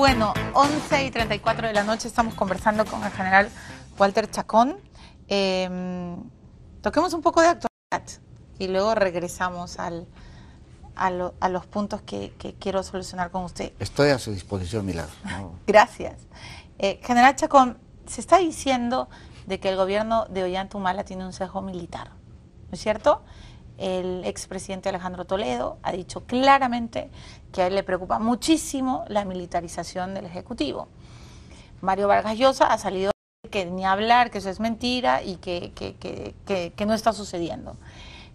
Bueno, 11 y 34 de la noche estamos conversando con el general Walter Chacón. Em, toquemos un poco de actualidad y luego regresamos a, los puntos que, quiero solucionar con usted. Estoy a su disposición, Milagro. Gracias. Eh, general Chacón, se está diciendo de que el gobierno de Ollantumala tiene un sesgo militar, ¿no es cierto? El expresidente Alejandro Toledo ha dicho claramente que a él le preocupa muchísimo la militarización del Ejecutivo. Mario Vargas Llosa ha salido que ni hablar, que eso es mentira y que, que, no está sucediendo.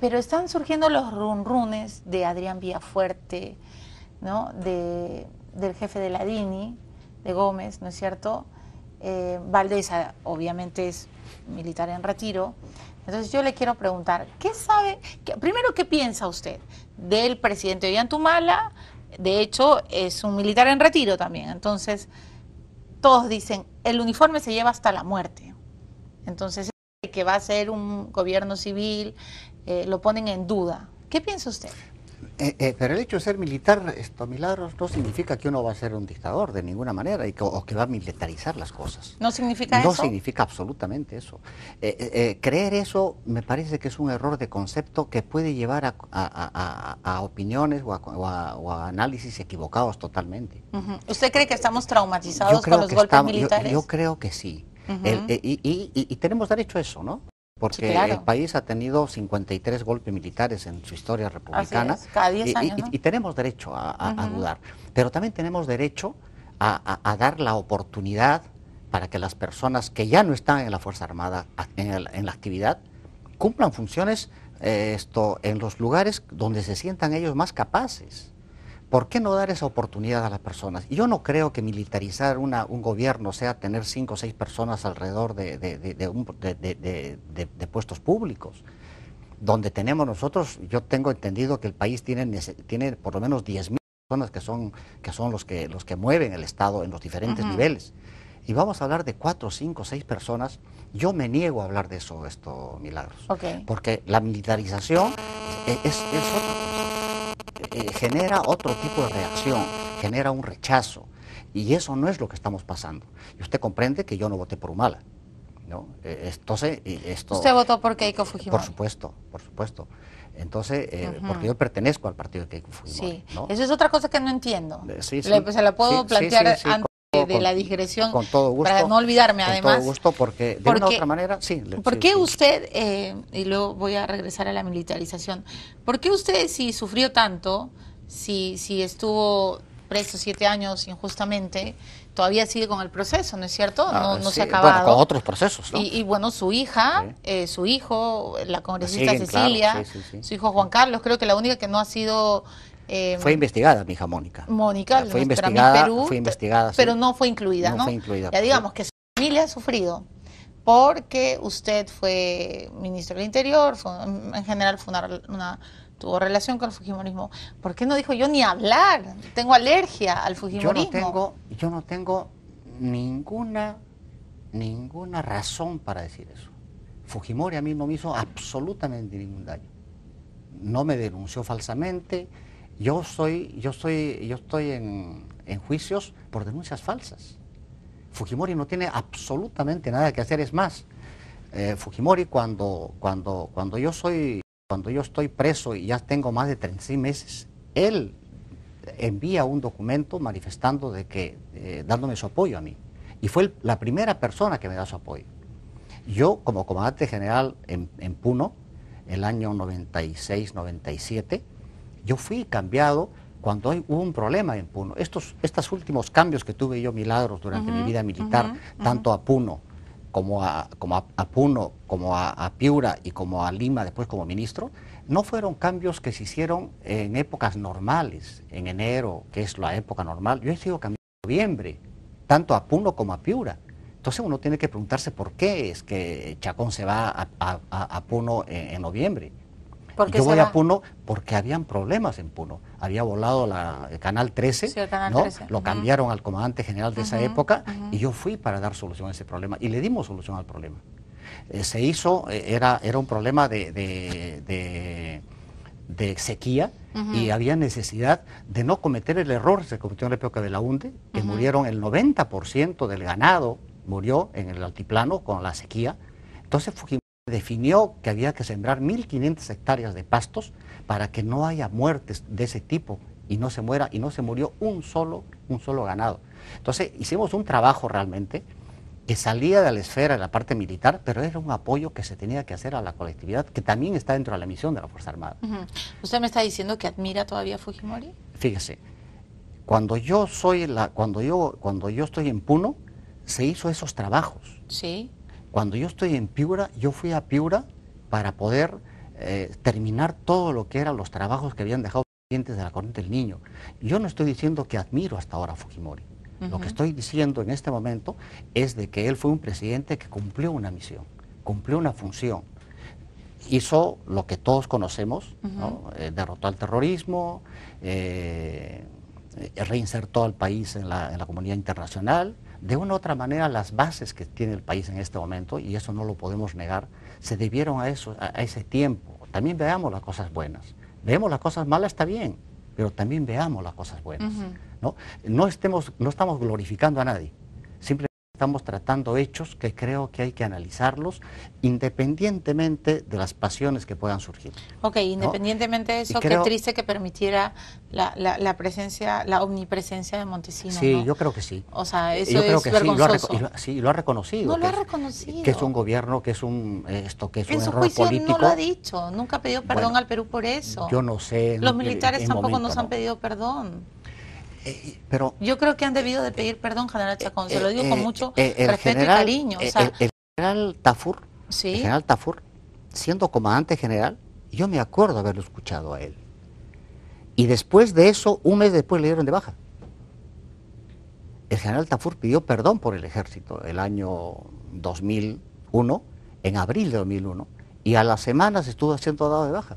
Pero están surgiendo los runrunes de Adrián Villafuerte, ¿no? de, del jefe de la DINI, de Gómez, ¿no es cierto? Eh, Valdés, ah, obviamente, es militar en retiro. Entonces yo le quiero preguntar, ¿qué sabe? primero, ¿qué piensa usted del presidente Ollantumala? De hecho, es un militar en retiro también. Entonces, todos dicen, el uniforme se lleva hasta la muerte. Entonces, que va a ser un gobierno civil, eh, lo ponen en duda. ¿Qué piensa usted? Eh, eh, pero el hecho de ser militar, esto, Milagros, no significa que uno va a ser un dictador de ninguna manera y que, o que va a militarizar las cosas. ¿No significa eso? No significa absolutamente eso. Eh, creer eso me parece que es un error de concepto que puede llevar a, opiniones o, a, análisis equivocados totalmente. ¿Usted cree que estamos traumatizados con los golpes militares? Yo, creo que sí. y tenemos derecho a eso, ¿no? porque el país ha tenido 53 golpes militares en su historia republicana y, tenemos derecho a, dudar, pero también tenemos derecho a, dar la oportunidad para que las personas que ya no están en la Fuerza Armada, en, la actividad, cumplan funciones eh, esto, en los lugares donde se sientan ellos más capaces. ¿Por qué no dar esa oportunidad a las personas? Yo no creo que militarizar un gobierno sea tener cinco o seis personas alrededor de, puestos públicos. Donde tenemos nosotros, yo tengo entendido que el país tiene, por lo menos 10.000 personas que son, los, que, los que mueven el Estado en los diferentes niveles. Y vamos a hablar de cuatro, cinco, seis personas. Yo me niego a hablar de eso, esto, Milagros. Porque la militarización e, es, es otra eh, genera otro tipo de reacción, genera un rechazo. Y eso no es lo que estamos pasando. Y usted comprende que yo no voté por Humala. ¿no? Entonces, esto, ¿Usted votó por Keiko Fujimori? Por supuesto, por supuesto. Entonces, eh, porque yo pertenezco al partido de Keiko Fujimori. Sí, eso es otra cosa que no entiendo. Eh, pues, se la puedo plantear antes de, la digresión. Para no olvidarme, además. Con todo gusto, porque de otra manera, sí. ¿Por qué usted, eh, y luego voy a regresar a la militarización, ¿por qué usted, si sufrió tanto, si, si estuvo preso siete años injustamente, todavía sigue con el proceso, ¿no es cierto? Ah, no, se ha acabado. con otros procesos, ¿no? y, bueno, su hija, eh, su hijo, la congresista Cecilia, su hijo Juan Carlos, creo que la única que no ha sido Em, fue investigada mi hija Mónica. Mónica, fue, investigada, fue investigada, pero no fue incluida, ¿no? Ya pues, digamos que su familia ha sufrido porque usted fue ministro del Interior, en general fue una, tuvo relación con el fujimorismo. ¿Por qué no dijo yo ni hablar? Tengo alergia al fujimorismo. Yo no tengo, yo no tengo ninguna, ninguna razón para decir eso. Fujimori a mí no me hizo absolutamente ningún daño. No me denunció falsamente, yo soy, yo soy, yo estoy en, juicios por denuncias falsas. Fujimori no tiene absolutamente nada que hacer, es más, eh, Fujimori cuando, cuando, cuando yo soy, cuando yo estoy preso y ya tengo más de 36 meses, él envía un documento manifestando de que, eh, dándome su apoyo a mí. Y fue la primera persona que me da su apoyo. Yo, como comandante general en, en Puno, el año 96-97, yo fui cambiado cuando hubo un problema en Puno. Estos, estos últimos cambios que tuve yo, milagros, durante mi vida militar, tanto a Puno como a, como a, Puno, como a, Piura y como a Lima después como ministro, no fueron cambios que se hicieron en épocas normales, en enero, que es la época normal. Yo he sido cambiado en noviembre, tanto a Puno como a Piura. Entonces uno tiene que preguntarse por qué es que Chacón se va a, Puno en noviembre. Yo voy a Puno porque habían problemas en Puno. Había volado la, el Canal 13, lo cambiaron al comandante general de esa época y yo fui para dar solución a ese problema y le dimos solución al problema. Eh, se hizo, eh, era, era un problema de, sequía y había necesidad de no cometer el error que se cometió en la época de la UNDE, que murieron el 90% del ganado, murió en el altiplano con la sequía. Entonces definió que había que sembrar 1.500 hectáreas de pastos para que no haya muertes de ese tipo y no se muera y no se murió un solo, un solo ganado. Entonces hicimos un trabajo realmente que salía de la esfera de la parte militar, pero era un apoyo que se tenía que hacer a la colectividad, que también está dentro de la misión de la Fuerza Armada. ¿Usted me está diciendo que admira todavía Fujimori? Fíjese, cuando yo soy la, cuando yo, cuando yo estoy en Puno, se hizo esos trabajos. Sí. Cuando yo estoy en Piura, yo fui a Piura para poder eh, terminar todo lo que eran los trabajos que habían dejado pendientes de la corriente del niño. Yo no estoy diciendo que admiro hasta ahora a Fujimori. Lo que estoy diciendo en este momento es de que él fue un presidente que cumplió una misión, cumplió una función. Hizo lo que todos conocemos, eh, derrotó al terrorismo, eh, reinsertó al país en la comunidad internacional, de una u otra manera, las bases que tiene el país en este momento, y eso no lo podemos negar, se debieron a, eso, a, ese tiempo. También veamos las cosas buenas. Veamos las cosas malas, está bien, pero también veamos las cosas buenas. ¿no? No, estemos, no estamos glorificando a nadie. Estamos tratando hechos que creo que hay que analizarlos independientemente de las pasiones que puedan surgir. Ok, independientemente de eso, qué triste que permitiera la, presencia, la omnipresencia de Montesinos. Sí, yo creo que sí. O sea, eso es que vergonzoso. Sí, lo ha, reconocido. No lo ha reconocido. que es un gobierno, que es un esto, que es su juicio político. no lo ha dicho, nunca ha pedido perdón al Perú por eso. Yo no sé. Los militares tampoco nos han pedido perdón. Eh, yo creo que han debido de pedir perdón, general Chacón, se eh, lo digo con eh, mucho respeto y cariño. el, general Tafur, siendo comandante general, yo me acuerdo haberlo escuchado a él. Y después de eso, un mes después le dieron de baja. El general Tafur pidió perdón por el ejército el año 2001, en abril de 2001, y a las semanas estuvo haciendo dado de baja.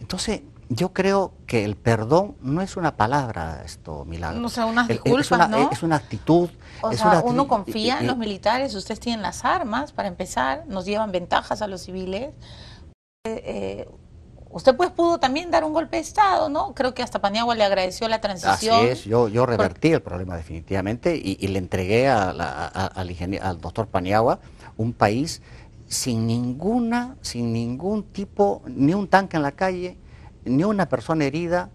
Entonces, yo creo que el perdón no es una palabra, esto, milagro. No sea, unas disculpas, es una, ¿no? Es una actitud. O sea, uno confía en los militares, ustedes tienen las armas, para empezar, nos llevan ventajas a los civiles. Eh, eh, usted pues pudo también dar un golpe de Estado, ¿no? Creo que hasta Paniagua le agradeció la transición. Así es, yo, yo revertí el problema definitivamente y, le entregué a al, al doctor Paniagua un país sin ninguna, sin ningún tipo, ni un tanque en la calle, ni una persona herida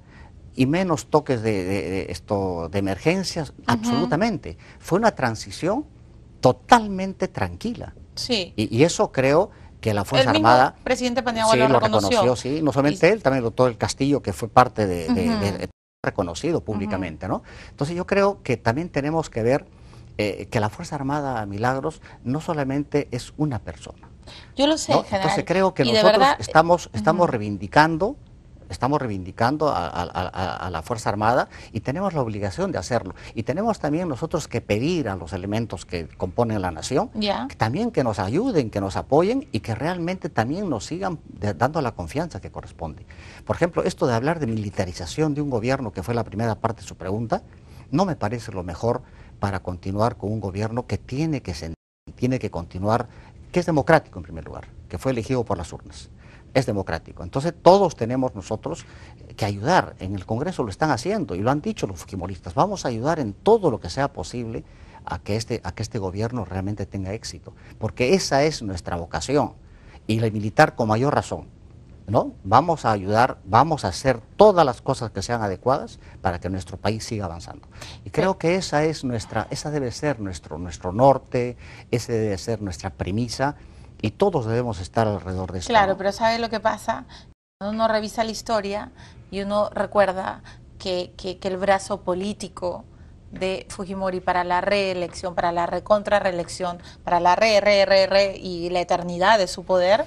y menos toques de, esto, de emergencias, absolutamente. Fue una transición totalmente tranquila. Sí. Y, eso creo que la Fuerza el mismo Armada... presidente Paniagua sí, lo, reconoció. Sí, no solamente él, también todo el Castillo, que fue parte de... reconocido públicamente, ¿no? Entonces yo creo que también tenemos que ver eh, que la Fuerza Armada Milagros no solamente es una persona. Yo lo sé, general. Entonces creo que nosotros estamos, estamos reivindicando estamos reivindicando a, la Fuerza Armada y tenemos la obligación de hacerlo. Y tenemos también nosotros que pedir a los elementos que componen la nación, también que nos ayuden, que nos apoyen y que realmente también nos sigan dando la confianza que corresponde. Por ejemplo, esto de hablar de militarización de un gobierno, que fue la primera parte de su pregunta, no me parece lo mejor para continuar con un gobierno que tiene que, tiene que continuar, que es democrático en primer lugar, que fue elegido por las urnas es democrático. Entonces todos tenemos nosotros que ayudar. En el Congreso lo están haciendo y lo han dicho los fujimoristas. Vamos a ayudar en todo lo que sea posible a que este, a este gobierno realmente tenga éxito, porque esa es nuestra vocación y la militar con mayor razón. ¿No? Vamos a ayudar, vamos a hacer todas las cosas que sean adecuadas para que nuestro país siga avanzando. Y creo que esa es nuestra, esa debe ser nuestro, nuestro norte, esa debe ser nuestra premisa y todos debemos estar alrededor de eso. Claro, pero ¿sabe lo que pasa? Uno revisa la historia y uno recuerda que, que, el brazo político de Fujimori para la reelección, para la recontra-reelección, para la re, re, y la eternidad de su poder,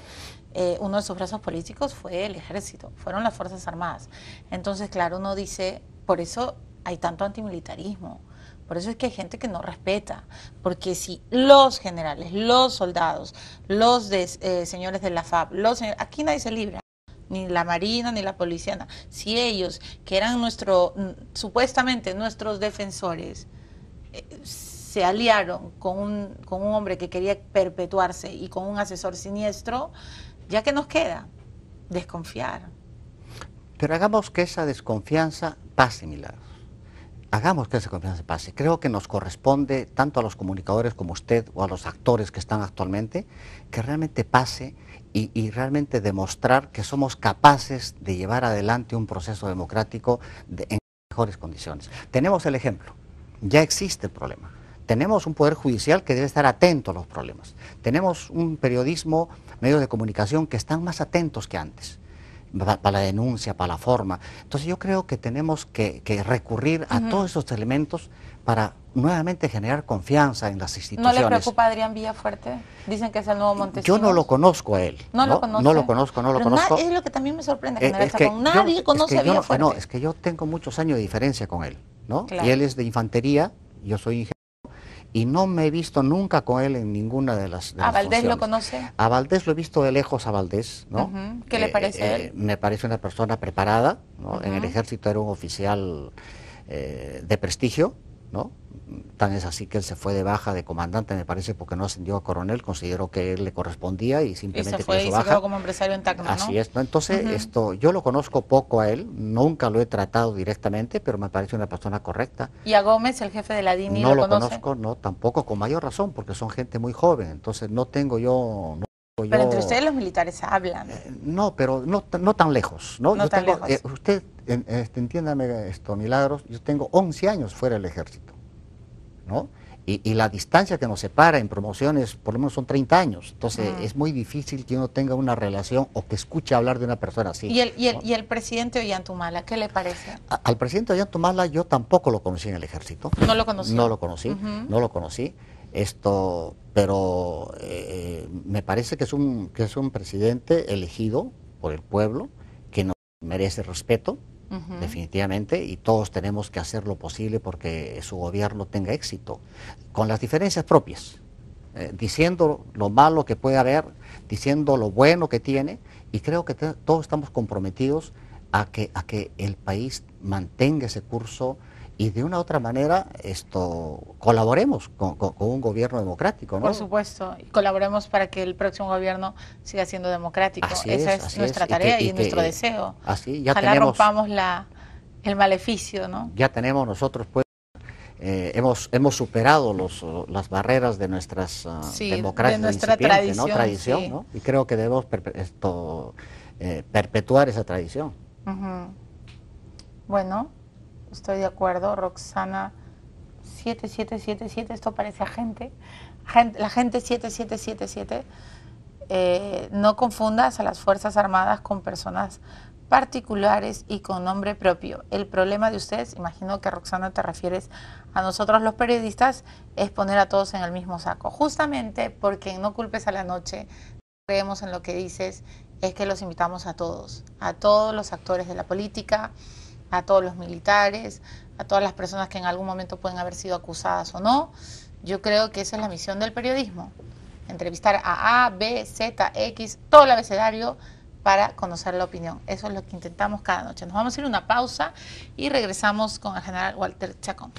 eh, uno de sus brazos políticos fue el ejército, fueron las Fuerzas Armadas. Entonces, claro, uno dice, por eso hay tanto antimilitarismo, por eso es que hay gente que no respeta, porque si los generales, los soldados, los eh, señores de la FAB, aquí nadie se libra ni la marina ni la policía, si ellos que eran nuestro supuestamente nuestros defensores eh, se aliaron con un, hombre que quería perpetuarse y con un asesor siniestro, ya que nos queda desconfiar. Pero hagamos que esa desconfianza pase milagro hagamos que esa confianza pase. Creo que nos corresponde, tanto a los comunicadores como usted o a los actores que están actualmente, que realmente pase y, realmente demostrar que somos capaces de llevar adelante un proceso democrático en mejores condiciones. Tenemos el ejemplo, ya existe el problema. Tenemos un poder judicial que debe estar atento a los problemas. Tenemos un periodismo, medios de comunicación que están más atentos que antes para, la denuncia, para la forma. Entonces yo creo que tenemos que, recurrir a todos esos elementos para nuevamente generar confianza en las instituciones. ¿No le preocupa a Adrián Villafuerte? Dicen que es el nuevo Montesinos. Yo no lo conozco a él. No, lo conozco. No lo conozco, no lo conozco. Es lo que también me sorprende, eh, que es que nadie conoce a eh, Villafuerte. no, es que yo tengo muchos años de diferencia con él, ¿no? Y él es de infantería, yo soy ingeniero y no me he visto nunca con él en ninguna de las... ¿A Valdés lo conoce? A Valdés lo he visto de lejos a Valdés, ¿no? ¿Qué le eh, parece? a eh, él? me parece una persona preparada, ¿no? En el ejército era un oficial eh, de prestigio, ¿no? Tan es así que él se fue de baja de comandante, me parece, porque no ascendió a coronel, consideró que él le correspondía y simplemente y se fue y Se quedó como empresario en Tacna, Así es, Entonces, esto, yo lo conozco poco a él, nunca lo he tratado directamente, pero me parece una persona correcta. ¿Y a Gómez, el jefe de la DINI, no lo, conozco? No, tampoco, con mayor razón, porque son gente muy joven, entonces no tengo yo... pero entre ustedes los militares hablan. Eh, no, pero no, no tan lejos. ¿no? tengo, eh, usted este, entiéndame esto, Milagros, yo tengo 11 años fuera del ejército, ¿no? Y, y, la distancia que nos separa en promociones, por lo menos son 30 años. Entonces, es muy difícil que uno tenga una relación o que escuche hablar de una persona así. ¿Y el, y el, y el presidente Ollantumala, qué le parece? al presidente Ollantumala yo tampoco lo conocí en el ejército. No lo conocí. No lo conocí, no lo conocí. Esto, pero eh, me parece que es, un, que es un presidente elegido por el pueblo, que nos merece respeto, definitivamente, y todos tenemos que hacer lo posible porque su gobierno tenga éxito, con las diferencias propias, eh, diciendo lo malo que puede haber, diciendo lo bueno que tiene, y creo que todos estamos comprometidos a a que el país mantenga ese curso y de una otra manera esto colaboremos con, un gobierno democrático, Por supuesto, y colaboremos para que el próximo gobierno siga siendo democrático. Esa es, nuestra tarea y, nuestro eh, deseo. Así ya Ojalá rompamos la, el maleficio, ¿no? Ya tenemos nosotros pues eh, hemos hemos superado los, las barreras de nuestras ah, de nuestra tradición, y creo que debemos esto, eh, perpetuar esa tradición. Bueno, Estoy de acuerdo, Roxana 7777, esto parece a gente, la gente 7777. Eh, no confundas a las Fuerzas Armadas con personas particulares y con nombre propio. El problema de ustedes, imagino que Roxana te refieres a nosotros los periodistas, es poner a todos en el mismo saco. Justamente porque no culpes a la noche, creemos en lo que dices, es que los invitamos a todos, a todos los actores de la política, a todos los militares, a todas las personas que en algún momento pueden haber sido acusadas o no. Yo creo que esa es la misión del periodismo, entrevistar a A, B, Z, X, todo el abecedario para conocer la opinión. Eso es lo que intentamos cada noche. Nos vamos a ir a una pausa y regresamos con el general Walter Chacón.